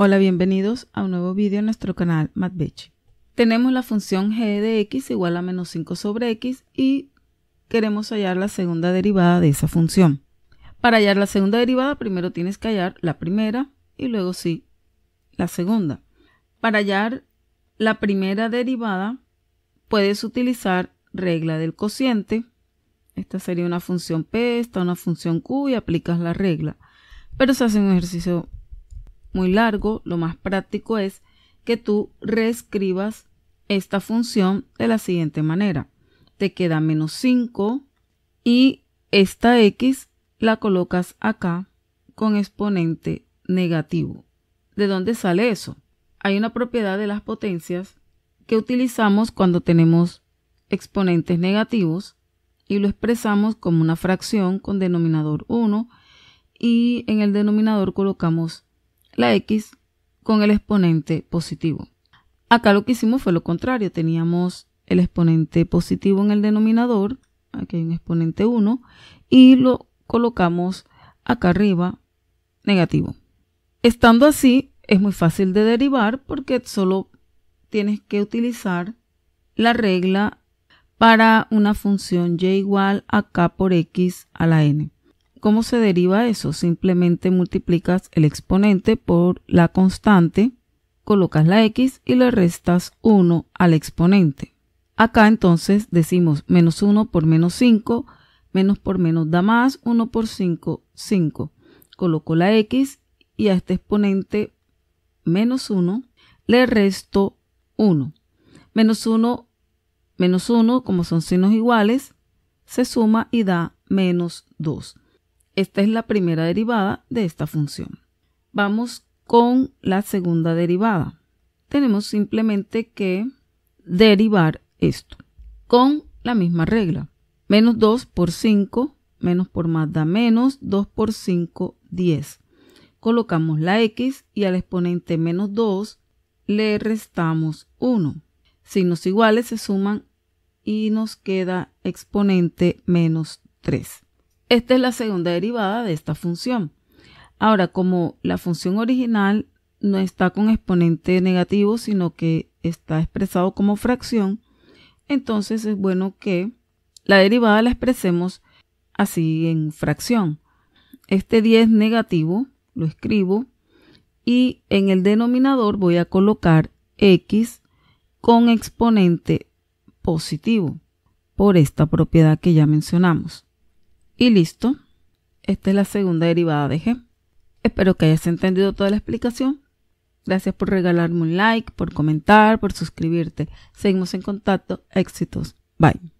Hola, bienvenidos a un nuevo vídeo en nuestro canal MathBeach. Tenemos la función g de x igual a menos 5 sobre x y queremos hallar la segunda derivada de esa función. Para hallar la segunda derivada primero tienes que hallar la primera y luego sí la segunda. Para hallar la primera derivada puedes utilizar regla del cociente. Esta sería una función p, esta una función q y aplicas la regla. Pero se hace un ejercicio muy largo, lo más práctico es que tú reescribas esta función de la siguiente manera. Te queda menos 5 y esta x la colocas acá con exponente negativo. ¿De dónde sale eso? Hay una propiedad de las potencias que utilizamos cuando tenemos exponentes negativos y lo expresamos como una fracción con denominador 1 y en el denominador colocamos la X con el exponente positivo. Acá lo que hicimos fue lo contrario, teníamos el exponente positivo en el denominador, aquí hay un exponente 1, y lo colocamos acá arriba negativo. Estando así, es muy fácil de derivar porque solo tienes que utilizar la regla para una función y igual a k por x a la n. ¿Cómo se deriva eso? Simplemente multiplicas el exponente por la constante, colocas la x y le restas 1 al exponente. Acá entonces decimos menos 1 por menos 5, menos por menos da más, 1 por 5, 5. Coloco la x y a este exponente menos 1 le resto 1. Menos 1, menos 1, como son signos iguales, se suma y da menos 2. Esta es la primera derivada de esta función. Vamos con la segunda derivada. Tenemos simplemente que derivar esto con la misma regla. Menos 2 por 5, menos por más da menos, 2 por 5, 10. Colocamos la x y al exponente menos 2 le restamos 1. Signos iguales se suman y nos queda exponente menos 3. Esta es la segunda derivada de esta función. Ahora, como la función original no está con exponente negativo, sino que está expresado como fracción, entonces es bueno que la derivada la expresemos así en fracción. Este 10 negativo lo escribo y en el denominador voy a colocar x con exponente positivo por esta propiedad que ya mencionamos. Y listo. Esta es la segunda derivada de g. Espero que hayas entendido toda la explicación. Gracias por regalarme un like, por comentar, por suscribirte. Seguimos en contacto. Éxitos. Bye.